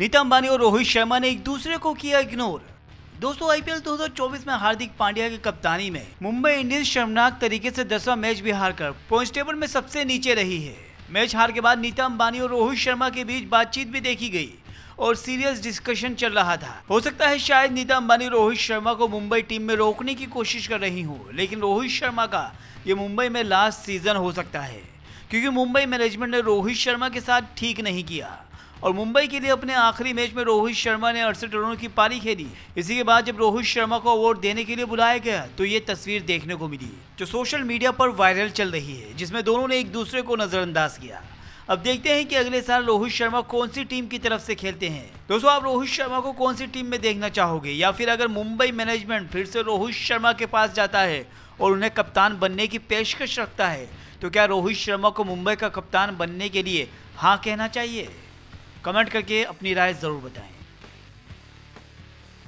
नीता अंबानी और रोहित शर्मा ने एक दूसरे को किया इग्नोर दोस्तों आईपीएल 2024 में हार्दिक पांड्या की कप्तानी में मुंबई इंडियंस शर्मनाक तरीके से दसवां मैच भी हार कर पॉइंट टेबल में सबसे नीचे रही है मैच हार के बाद नीता अंबानी और रोहित शर्मा के बीच बातचीत भी देखी गई और सीरियस डिस्कशन चल रहा था हो सकता है शायद नीता अंबानी रोहित शर्मा को मुंबई टीम में रोकने की कोशिश कर रही हूँ लेकिन रोहित शर्मा का ये मुंबई में लास्ट सीजन हो सकता है क्योंकि मुंबई मैनेजमेंट ने रोहित शर्मा के साथ ठीक नहीं किया और मुंबई के लिए अपने आखिरी मैच में रोहित शर्मा ने अड़सठ रनों की पारी खेली इसी के बाद जब रोहित शर्मा को अवार्ड देने के लिए बुलाया गया तो ये तस्वीर देखने को मिली जो सोशल मीडिया पर वायरल चल रही है जिसमें दोनों ने एक दूसरे को नजरअंदाज किया अब देखते हैं कि अगले साल रोहित शर्मा कौन सी टीम की तरफ से खेलते हैं दोस्तों आप रोहित शर्मा को कौन सी टीम में देखना चाहोगे या फिर अगर मुंबई मैनेजमेंट फिर से रोहित शर्मा के पास जाता है और उन्हें कप्तान बनने की पेशकश रखता है तो क्या रोहित शर्मा को मुंबई का कप्तान बनने के लिए हाँ कहना चाहिए कमेंट करके अपनी राय ज़रूर बताएं